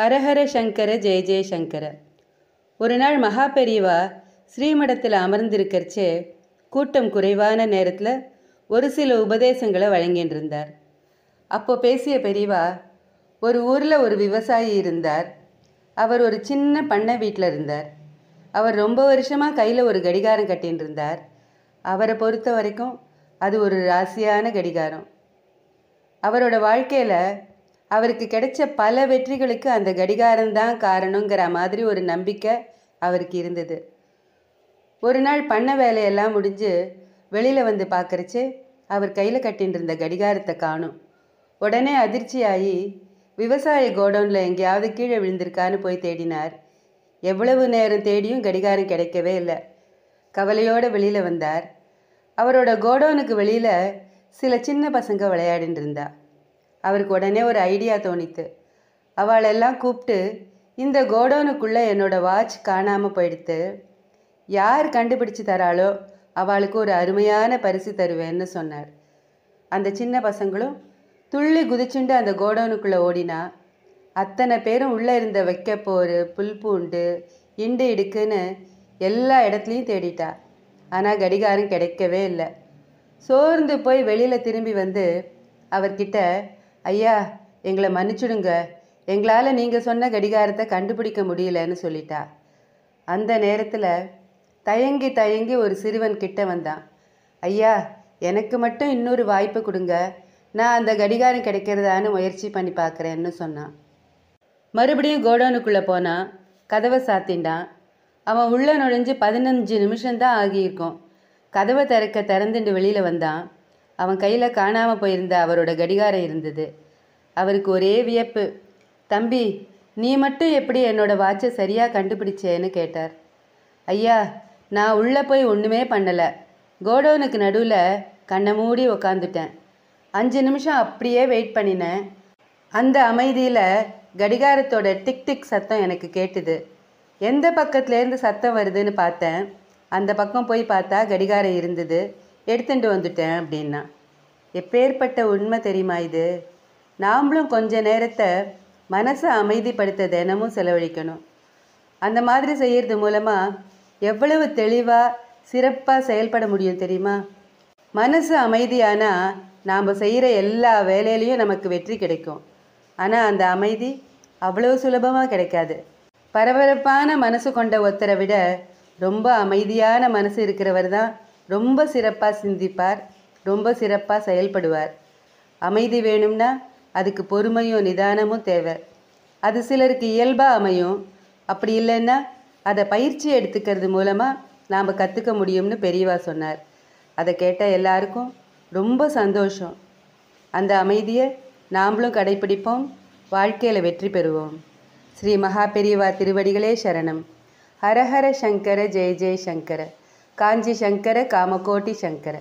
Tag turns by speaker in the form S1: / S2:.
S1: ஹரஹர சங்கர ஜெய ஜெயசங்கர ஒரு நாள் மகா பெரியவா ஸ்ரீமடத்தில் அமர்ந்திருக்கிறச்சே கூட்டம் குறைவான நேரத்தில் ஒரு சில உபதேசங்களை வழங்கிட்டு இருந்தார் அப்போ பேசிய பெரியவா ஒரு ஊரில் ஒரு விவசாயி இருந்தார் அவர் ஒரு சின்ன பண்ணை வீட்டில் இருந்தார் அவர் ரொம்ப வருஷமாக கையில் ஒரு கடிகாரம் கட்டின் இருந்தார் அவரை பொறுத்த வரைக்கும் அது ஒரு ராசியான கடிகாரம் அவரோட வாழ்க்கையில் அவருக்கு கிடைச்ச பல வெற்றிகளுக்கு அந்த கடிகாரம்தான் காரணங்கிற மாதிரி ஒரு நம்பிக்கை அவருக்கு இருந்தது ஒரு நாள் பண்ண வேலையெல்லாம் முடிஞ்சு வெளியில் வந்து பார்க்குறச்சு அவர் கையில் கட்டின்றிருந்த கடிகாரத்தை காணும் உடனே அதிர்ச்சியாகி விவசாய கோடவுனில் எங்கேயாவது கீழே விழுந்திருக்கான்னு போய் தேடினார் எவ்வளவு நேரம் தேடியும் கடிகாரம் கிடைக்கவே இல்லை கவலையோடு வெளியில் வந்தார் அவரோட கோடவுனுக்கு வெளியில் சில சின்ன பசங்க விளையாடின்னு அவருக்கு உடனே ஒரு ஐடியா தோணித்து அவளெல்லாம் கூப்பிட்டு இந்த கோடவுனுக்குள்ளே என்னோடய வாட்ச் காணாமல் போயிடுத்து யார் கண்டுபிடிச்சு தராளோ அவளுக்கு ஒரு அருமையான பரிசு தருவேன்னு சொன்னார் அந்த சின்ன பசங்களும் துள்ளி குதிச்சுண்டு அந்த கோடவுனுக்குள்ளே ஓடினா அத்தனை பேரும் உள்ளே இருந்த வைக்கப்போர் புல்பூண்டு இண்டு இடுக்குன்னு எல்லா இடத்துலையும் தேடிட்டா ஆனால் கடிகாரம் கிடைக்கவே இல்லை சோர்ந்து போய் வெளியில் திரும்பி வந்து அவர்கிட்ட ஐயா எங்களை மன்னிச்சுடுங்க எங்களால் நீங்கள் சொன்ன கடிகாரத்தை கண்டுபிடிக்க முடியலன்னு சொல்லிட்டா அந்த நேரத்தில் தயங்கி தயங்கி ஒரு சிறுவன் கிட்ட வந்தான் ஐயா எனக்கு மட்டும் இன்னொரு வாய்ப்பு கொடுங்க நான் அந்த கடிகாரம் கிடைக்கிறதான்னு முயற்சி பண்ணி பார்க்குறேன்னு சொன்னான் மறுபடியும் கோடவுனுக்குள்ளே போனான் கதவை சாத்திண்டான் அவன் உள்ளே நுழைஞ்சு பதினஞ்சு நிமிஷம்தான் ஆகியிருக்கும் கதவை திறக்க திறந்துட்டு வெளியில் வந்தான் அவன் கையில் காணாமல் போயிருந்த அவரோட கடிகாரம் இருந்தது அவருக்கு ஒரே வியப்பு தம்பி நீ மட்டும் எப்படி என்னோட வாட்சை சரியாக கண்டுபிடிச்சேன்னு கேட்டார் ஐயா நான் உள்ளே போய் ஒன்றுமே பண்ணலை கோடவுனுக்கு நடுவில் கண்ணை மூடி உக்காந்துட்டேன் அஞ்சு நிமிஷம் அப்படியே வெயிட் பண்ணினேன் அந்த அமைதியில் கடிகாரத்தோட டிக் டிக் சத்தம் எனக்கு கேட்டுது எந்த பக்கத்துலேருந்து சத்தம் வருதுன்னு பார்த்தேன் அந்த பக்கம் போய் பார்த்தா கடிகாரம் இருந்தது எடுத்துட்டு வந்துட்டேன் அப்படின்னா எப்பேற்பட்ட உண்மை தெரியுமா இது நாம்ளும் கொஞ்ச நேரத்தை மனசை அமைதிப்படுத்த தினமும் செலவழிக்கணும் அந்த மாதிரி செய்கிறது மூலமாக எவ்வளவு தெளிவாக சிறப்பாக செயல்பட முடியும் தெரியுமா மனசு அமைதியானால் நாம் செய்கிற எல்லா வேலையிலையும் நமக்கு வெற்றி கிடைக்கும் ஆனால் அந்த அமைதி அவ்வளோ சுலபமாக கிடைக்காது பரபரப்பான மனசு கொண்ட ஒருத்தரை விட ரொம்ப அமைதியான மனசு இருக்கிறவர் தான் ரொம்ப சிறப்பாக சிந்திப்பார் ரொம்ப சிறப்பாக செயல்படுவார் அமைதி வேணும்னா அதுக்கு பொறுமையும் நிதானமும் தேவை அது சிலருக்கு இயல்பாக அமையும் அப்படி இல்லைன்னா அதை பயிற்சி எடுத்துக்கிறது மூலமாக நாம் கற்றுக்க முடியும்னு பெரியவா சொன்னார் அதை கேட்டால் எல்லாருக்கும் ரொம்ப சந்தோஷம் அந்த அமைதியை நாம்ளும் கடைபிடிப்போம் வாழ்க்கையில் வெற்றி பெறுவோம் ஸ்ரீ மகா பெரியவா திருவடிகளே சரணம் ஹரஹர சங்கர ஜெய ஜெய சங்கர காஞ்சி சங்கர காமகோட்டி சங்கர